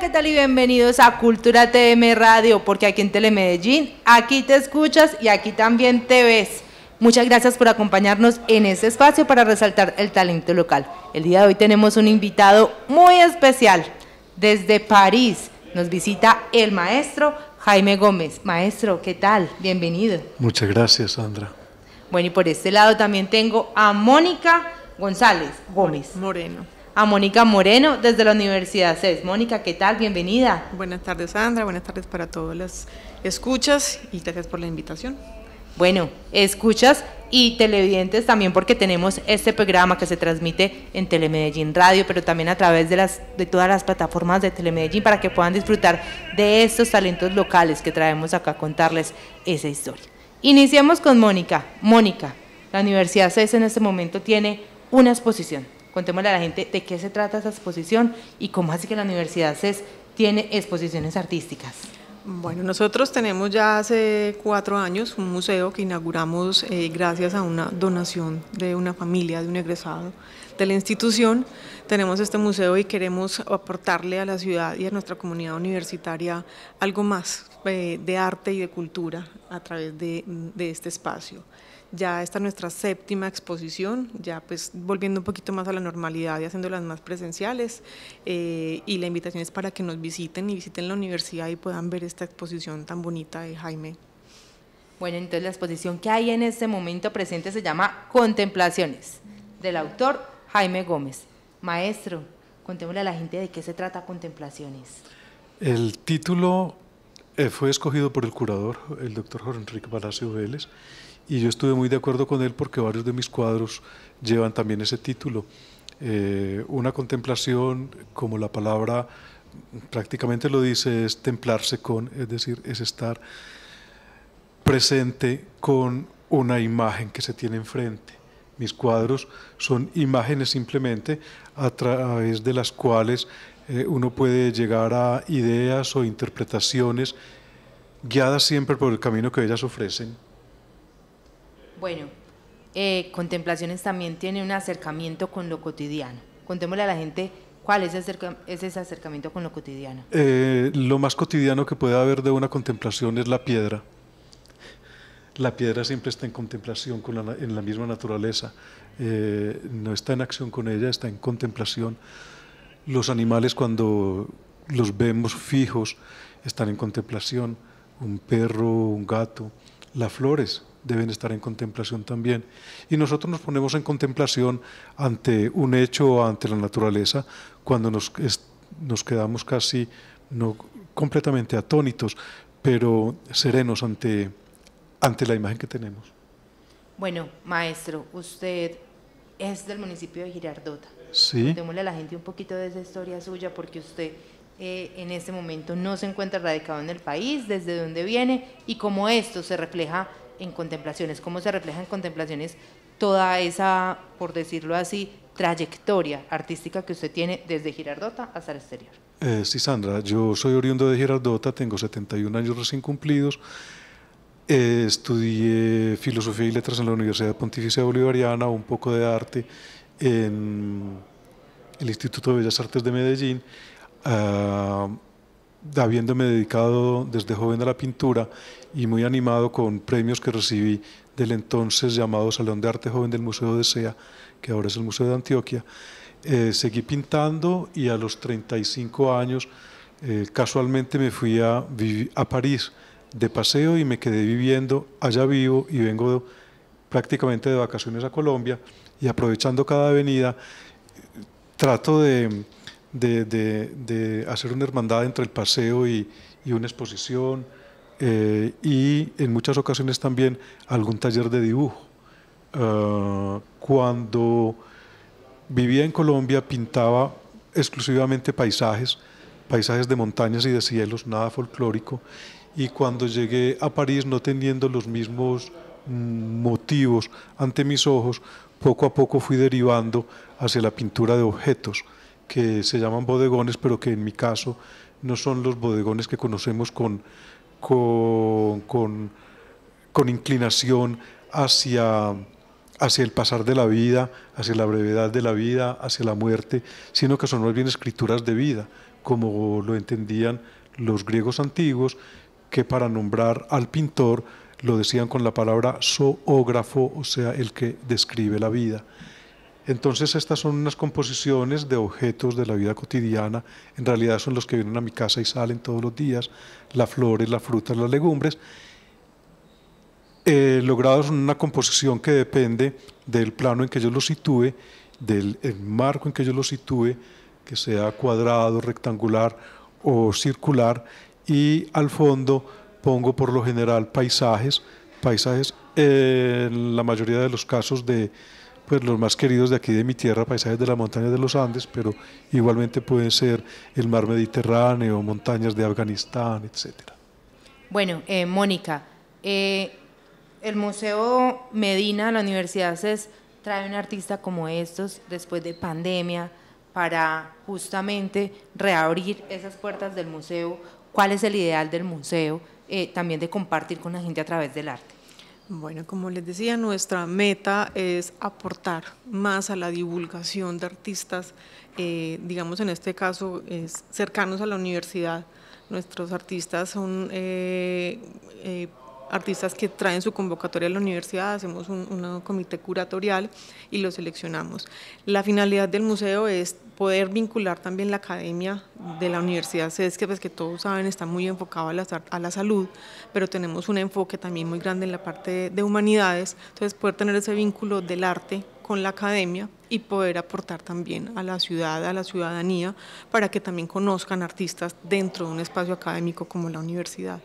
¿qué tal y bienvenidos a Cultura TM Radio? Porque aquí en Telemedellín, aquí te escuchas y aquí también te ves. Muchas gracias por acompañarnos en este espacio para resaltar el talento local. El día de hoy tenemos un invitado muy especial. Desde París nos visita el maestro Jaime Gómez. Maestro, ¿qué tal? Bienvenido. Muchas gracias, Sandra. Bueno, y por este lado también tengo a Mónica González Gómez. Moreno a Mónica Moreno desde la Universidad CES. Mónica, ¿qué tal? Bienvenida. Buenas tardes, Sandra. Buenas tardes para todos los escuchas y gracias por la invitación. Bueno, escuchas y televidentes también porque tenemos este programa que se transmite en Telemedellín Radio, pero también a través de, de todas las plataformas de Telemedellín para que puedan disfrutar de estos talentos locales que traemos acá a contarles esa historia. Iniciamos con Mónica. Mónica, la Universidad CES en este momento tiene una exposición Contémosle a la gente de qué se trata esta exposición y cómo hace que la Universidad CES tiene exposiciones artísticas. Bueno, nosotros tenemos ya hace cuatro años un museo que inauguramos eh, gracias a una donación de una familia, de un egresado de la institución. Tenemos este museo y queremos aportarle a la ciudad y a nuestra comunidad universitaria algo más eh, de arte y de cultura a través de este espacio. Ya está nuestra séptima exposición, ya pues volviendo un poquito más a la normalidad y haciéndolas más presenciales. Eh, y la invitación es para que nos visiten y visiten la universidad y puedan ver esta exposición tan bonita de Jaime. Bueno, entonces la exposición que hay en este momento presente se llama Contemplaciones, del autor Jaime Gómez. Maestro, contémosle a la gente de qué se trata Contemplaciones. El título eh, fue escogido por el curador, el doctor Jorge Enrique Palacio Vélez, y yo estuve muy de acuerdo con él porque varios de mis cuadros llevan también ese título. Eh, una contemplación, como la palabra prácticamente lo dice, es templarse con, es decir, es estar presente con una imagen que se tiene enfrente. Mis cuadros son imágenes simplemente a través de las cuales eh, uno puede llegar a ideas o interpretaciones guiadas siempre por el camino que ellas ofrecen. Bueno, eh, contemplaciones también tiene un acercamiento con lo cotidiano. Contémosle a la gente cuál es, ese acercamiento con lo cotidiano. Eh, lo más cotidiano que puede haber de una contemplación es la piedra. La piedra siempre está en contemplación con la, en la misma naturaleza. no está en acción con ella, está en contemplación. Los animales cuando los vemos fijos están en contemplación, un perro, un gato, las flores deben estar en contemplación también. Y nosotros nos ponemos en contemplación ante un hecho ante la naturaleza cuando nos, nos quedamos casi no completamente atónitos, pero serenos ante, ante la imagen que tenemos. Bueno, maestro, usted es del municipio de Girardota. Sí. a la gente un poquito de esa historia suya, porque usted eh, en este momento no se encuentra radicado en el país, desde dónde viene y cómo esto se refleja en contemplaciones, cómo se refleja en contemplaciones toda esa, por decirlo así, trayectoria artística que usted tiene desde Girardota hasta el exterior. Eh, sí, Sandra, yo soy oriundo de Girardota, tengo 71 años recién cumplidos, eh, estudié filosofía y letras en la Universidad Pontificia Bolivariana, un poco de arte en el Instituto de Bellas Artes de Medellín, ah, habiéndome dedicado desde joven a la pintura y muy animado con premios que recibí del entonces llamado Salón de Arte Joven del Museo de SEA, que ahora es el Museo de Antioquia. Eh, seguí pintando y a los 35 años eh, casualmente me fui a, a París de paseo y me quedé viviendo allá vivo y vengo prácticamente de vacaciones a Colombia y aprovechando cada avenida, trato de, hacer una hermandad entre el paseo y, una exposición eh, y en muchas ocasiones también algún taller de dibujo. Ah, cuando vivía en Colombia pintaba exclusivamente paisajes, paisajes de montañas y de cielos, nada folclórico. Y cuando llegué a París no teniendo los mismos mm, motivos ante mis ojos, poco a poco fui derivando hacia la pintura de objetos que se llaman bodegones, pero que en mi caso no son los bodegones que conocemos con, con, inclinación hacia, hacia el pasar de la vida, hacia la brevedad de la vida, hacia la muerte, sino que son más bien escrituras de vida, como lo entendían los griegos antiguos, que para nombrar al pintor lo decían con la palabra zoógrafo, o sea, el que describe la vida. Entonces estas son unas composiciones de objetos de la vida cotidiana, en realidad son los que vienen a mi casa y salen todos los días, las flores, las frutas, las legumbres, eh, logrados en una composición que depende del plano en que yo lo sitúe, del marco en que yo lo sitúe, que sea cuadrado, rectangular o circular, y al fondo pongo por lo general paisajes, paisajes, eh, la mayoría de los casos de pues los más queridos de aquí de mi tierra, paisajes de las montañas de los Andes, pero igualmente pueden ser el mar Mediterráneo, montañas de Afganistán, etc. Bueno, eh, Mónica, eh, el Museo Medina, la Universidad CES, trae un artista como estos después de pandemia para justamente reabrir esas puertas del museo. ¿Cuál es el ideal del museo? Eh, también de compartir con la gente a través del arte. Bueno, como les decía, nuestra meta es aportar más a la divulgación de artistas, eh, digamos en este caso, es cercanos a la universidad. Nuestros artistas son eh, artistas que traen su convocatoria a la universidad, hacemos un, un comité curatorial y lo seleccionamos. La finalidad del museo es poder vincular también la academia de la Universidad CES, que, pues, que todos saben está muy enfocado a la, salud, pero tenemos un enfoque también muy grande en la parte de, humanidades, entonces poder tener ese vínculo del arte con la academia y poder aportar también a la ciudad, a la ciudadanía, para que también conozcan artistas dentro de un espacio académico como la universidad.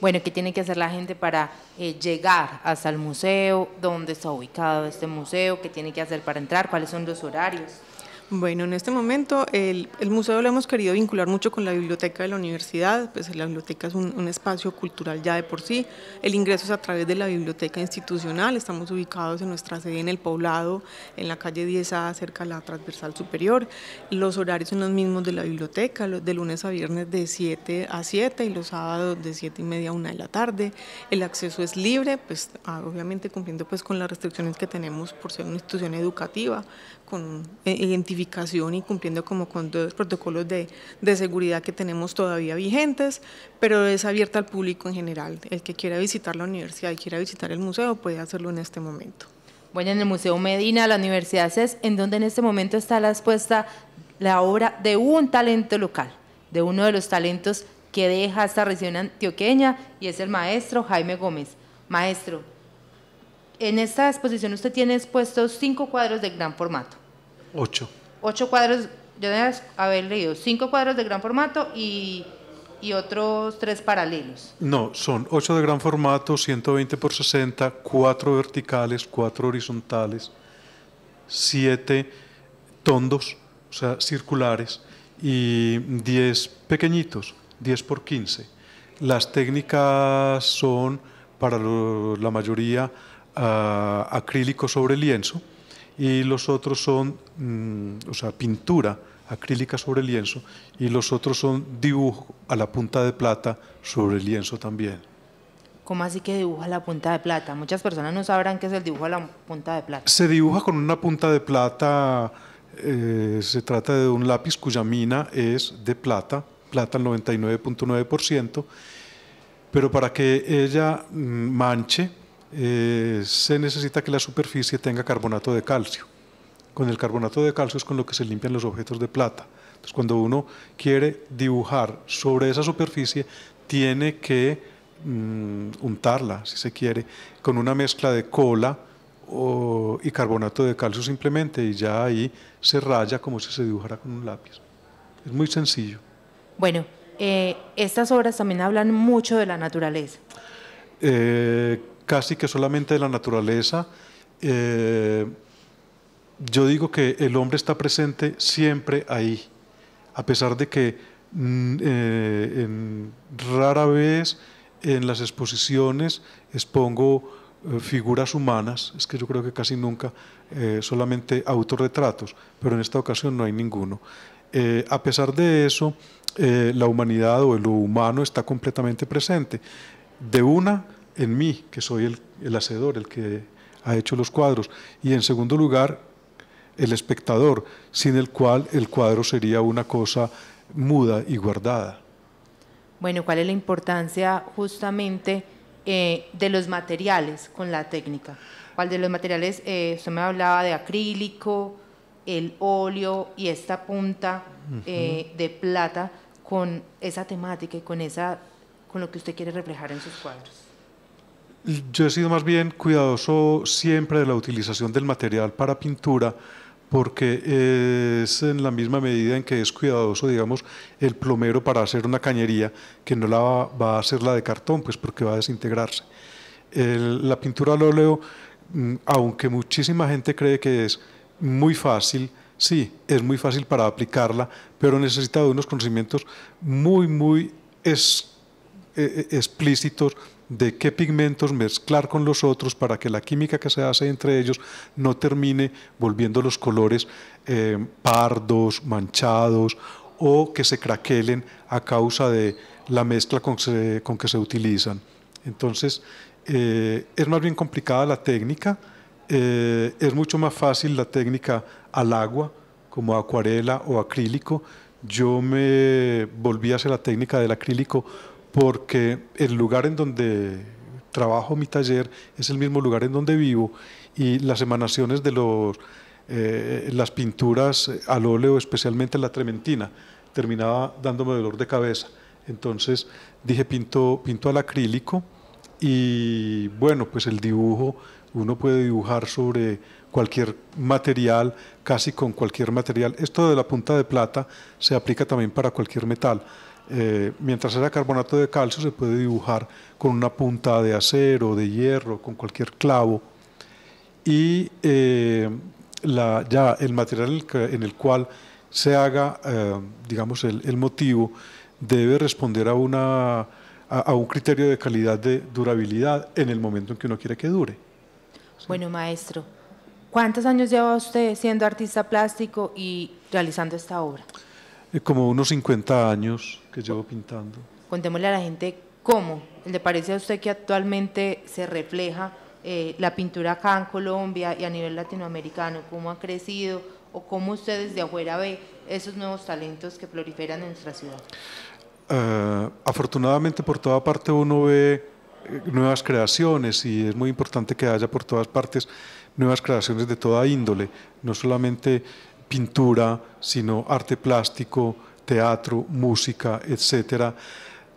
Bueno, ¿qué tiene que hacer la gente para eh, llegar hasta el museo? ¿Dónde está ubicado este museo? ¿Qué tiene que hacer para entrar? ¿Cuáles son los horarios? Bueno, en este momento el, museo lo hemos querido vincular mucho con la biblioteca de la universidad, pues la biblioteca es un, espacio cultural ya de por sí, el ingreso es a través de la biblioteca institucional, estamos ubicados en nuestra sede en el poblado, en la calle 10A, cerca de la transversal superior, los horarios son los mismos de la biblioteca, de lunes a viernes de 7 a 7 y los sábados de 7 y media a 1 de la tarde, el acceso es libre, pues ah, obviamente cumpliendo pues con las restricciones que tenemos por ser una institución educativa, con eh, identificación y cumpliendo como con dos protocolos de, de, seguridad que tenemos todavía vigentes, pero es abierta al público en general. El que quiera visitar la universidad y quiera visitar el museo puede hacerlo en este momento. Bueno, en el Museo Medina, la Universidad CES, en donde en este momento está la expuesta la obra de un talento local, de uno de los talentos que deja esta región antioqueña y es el maestro Jaime Gómez. Maestro, en esta exposición usted tiene expuestos cinco cuadros de gran formato. Ocho. Ocho cuadros, yo debería haber leído, cinco cuadros de gran formato y, y otros tres paralelos. No, son ocho de gran formato, 120 por 60, cuatro verticales, cuatro horizontales, siete tondos, o sea, circulares, y diez pequeñitos, 10 por 15. Las técnicas son para la mayoría acrílico sobre lienzo y los otros son, mm, o sea, pintura acrílica sobre lienzo y los otros son dibujo a la punta de plata sobre lienzo también. ¿Cómo así que dibuja la punta de plata? Muchas personas no sabrán qué es el dibujo a la punta de plata. Se dibuja con una punta de plata, eh, se trata de un lápiz cuya mina es de plata, plata al 99.9%, pero para que ella mm, manche, eh, se necesita que la superficie tenga carbonato de calcio. Con el carbonato de calcio es con lo que se limpian los objetos de plata. Entonces, cuando uno quiere dibujar sobre esa superficie, tiene que mm, untarla, si se quiere, con una mezcla de cola y carbonato de calcio simplemente, y ya ahí se raya como si se dibujara con un lápiz. Es muy sencillo. Bueno, eh, estas obras también hablan mucho de la naturaleza. Eh, casi que solamente de la naturaleza, eh, yo digo que el hombre está presente siempre ahí, a pesar de que mm, eh, en, rara vez en las exposiciones expongo eh, figuras humanas, es que yo creo que casi nunca, solamente autorretratos, pero en esta ocasión no hay ninguno. a pesar de eso, la humanidad o lo humano está completamente presente. De una, en mí, que soy el, hacedor, el que ha hecho los cuadros. Y en segundo lugar, el espectador, sin el cual el cuadro sería una cosa muda y guardada. Bueno, ¿cuál es la importancia justamente eh, de los materiales con la técnica? ¿Cuál de los materiales? Eh, usted me hablaba de acrílico, el óleo y esta punta eh, de plata con esa temática y con, esa, con lo que usted quiere reflejar en sus cuadros. Yo he sido más bien cuidadoso siempre de la utilización del material para pintura porque es en la misma medida en que es cuidadoso, digamos, el plomero para hacer una cañería, que no la va, a hacer la de cartón, pues porque va a desintegrarse. la pintura al óleo, mm, aunque muchísima gente cree que es muy fácil, sí, es muy fácil para aplicarla, pero necesita de unos conocimientos muy, muy eh, eh, explícitos de qué pigmentos mezclar con los otros para que la química que se hace entre ellos no termine volviendo los colores eh, pardos, manchados o que se craquelen a causa de la mezcla con, que se utilizan. Entonces, eh, es más bien complicada la técnica, eh, es mucho más fácil la técnica al agua, como acuarela o acrílico. Yo me volví a hacer la técnica del acrílico porque el lugar en donde trabajo mi taller es el mismo lugar en donde vivo y las emanaciones de eh, las pinturas al óleo, especialmente la trementina, terminaba dándome dolor de cabeza. Entonces dije, pinto, pinto al acrílico y bueno, pues el dibujo, uno puede dibujar sobre cualquier material, casi con cualquier material. Esto de la punta de plata se aplica también para cualquier metal. Eh, mientras era carbonato de calcio se puede dibujar con una punta de acero, de hierro, con cualquier clavo. Y eh, ya el material en el cual se haga, eh, digamos, el, motivo debe responder a, una, a, un criterio de calidad de durabilidad en el momento en que uno quiere que dure. Bueno, maestro, ¿cuántos años lleva usted siendo artista plástico y realizando esta obra? como unos 50 años que llevo pintando. Contémosle a la gente cómo le parece a usted que actualmente se refleja eh, la pintura acá en Colombia y a nivel latinoamericano, cómo ha crecido o cómo usted desde afuera ve esos nuevos talentos que proliferan en nuestra ciudad. Eh, afortunadamente por toda parte uno ve eh, nuevas creaciones y es muy importante que haya por todas partes nuevas creaciones de toda índole, no solamente pintura, sino arte plástico, teatro, música, etc.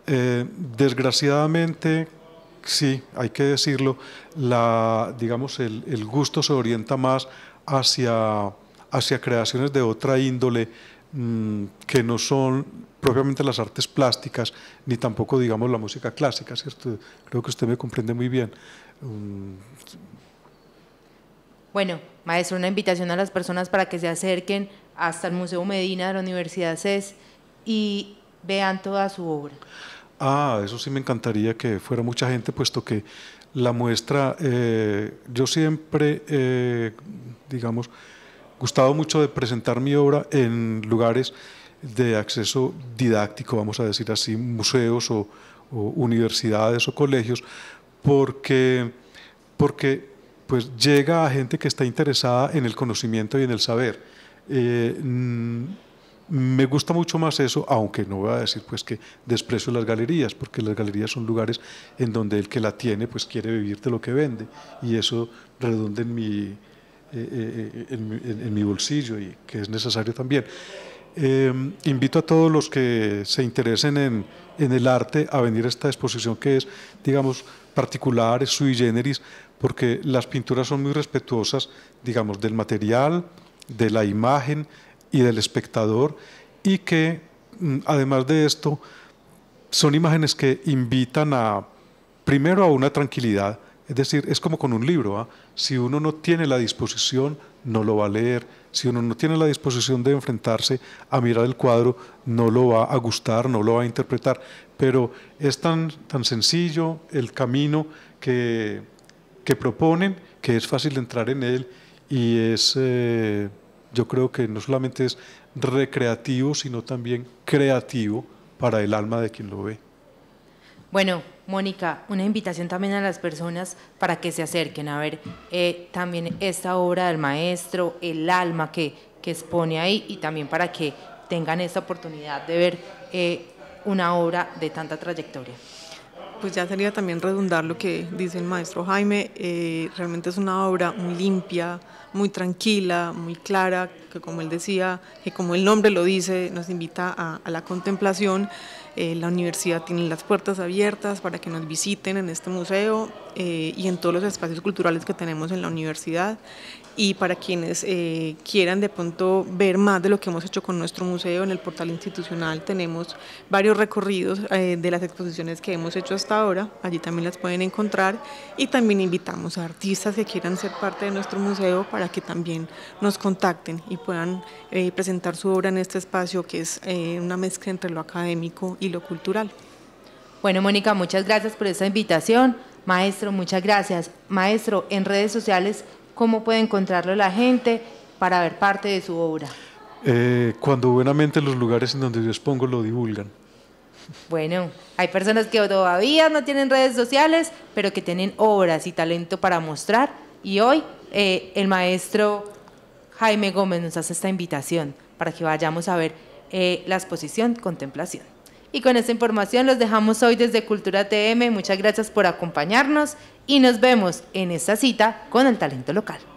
Eh, desgraciadamente, sí, hay que decirlo, la, digamos, el, gusto se orienta más hacia, hacia creaciones de otra índole mm, que no son propiamente las artes plásticas, ni tampoco, digamos, la música clásica, ¿cierto? Creo que usted me comprende muy bien. Mm, bueno, maestro, una invitación a las personas para que se acerquen hasta el Museo Medina de la Universidad CES y vean toda su obra. Ah, eso sí me encantaría que fuera mucha gente, puesto que la muestra, eh, yo siempre, eh, digamos, gustado mucho de presentar mi obra en lugares de acceso didáctico, vamos a decir así, museos o, o universidades o colegios, porque, porque pues llega a gente que está interesada en el conocimiento y en el saber. Eh, mm, me gusta mucho más eso, aunque no voy a decir pues que desprecio las galerías, porque las galerías son lugares en donde el que la tiene pues quiere vivir de lo que vende y eso redunda en mi, eh, eh, en, mi bolsillo y que es necesario también. invito a todos los que se interesen en, en, el arte a venir a esta exposición que es, digamos, particular, sui generis, porque las pinturas son muy respetuosas, digamos, del material, de la imagen y del espectador, y que mm, además de esto son imágenes que invitan a, primero a una tranquilidad, es decir, es como con un libro, ¿ah? si uno no tiene la disposición, no lo va a leer, si uno no tiene la disposición de enfrentarse a mirar el cuadro, no lo va a gustar, no lo va a interpretar, pero es tan, tan sencillo el camino que que proponen, que es fácil entrar en él y es, eh, yo creo que no solamente es recreativo, sino también creativo para el alma de quien lo ve. Bueno, Mónica, una invitación también a las personas para que se acerquen a ver eh, también esta obra del maestro, el alma que, expone ahí y también para que tengan esta oportunidad de ver eh, una obra de tanta trayectoria. Pues ya sería también redundar lo que dice el maestro Jaime, eh, realmente es una obra muy limpia, muy tranquila, muy clara, que como él decía, que como el nombre lo dice, nos invita a, la contemplación. Eh, la universidad tiene las puertas abiertas para que nos visiten en este museo, eh, y en todos los espacios culturales que tenemos en la universidad. Y para quienes eh, quieran de pronto ver más de lo que hemos hecho con nuestro museo, en el portal institucional tenemos varios recorridos eh, de las exposiciones que hemos hecho hasta ahora, allí también las pueden encontrar y también invitamos a artistas que quieran ser parte de nuestro museo para que también nos contacten y puedan presentar su obra en este espacio que es una mezcla entre lo académico y lo cultural. Bueno, Mónica, muchas gracias por esta invitación. Maestro, muchas gracias. Maestro, en redes sociales, ¿cómo puede encontrarlo la gente para ver parte de su obra? Eh, cuando buenamente los lugares en donde yo expongo lo divulgan. Bueno, hay personas que todavía no tienen redes sociales, pero que tienen obras y talento para mostrar. Y hoy eh, el maestro Jaime Gómez nos hace esta invitación para que vayamos a ver eh, la exposición Contemplación. Y con esta información los dejamos hoy desde Cultura TM. Muchas gracias por acompañarnos y nos vemos en esta cita con el talento local.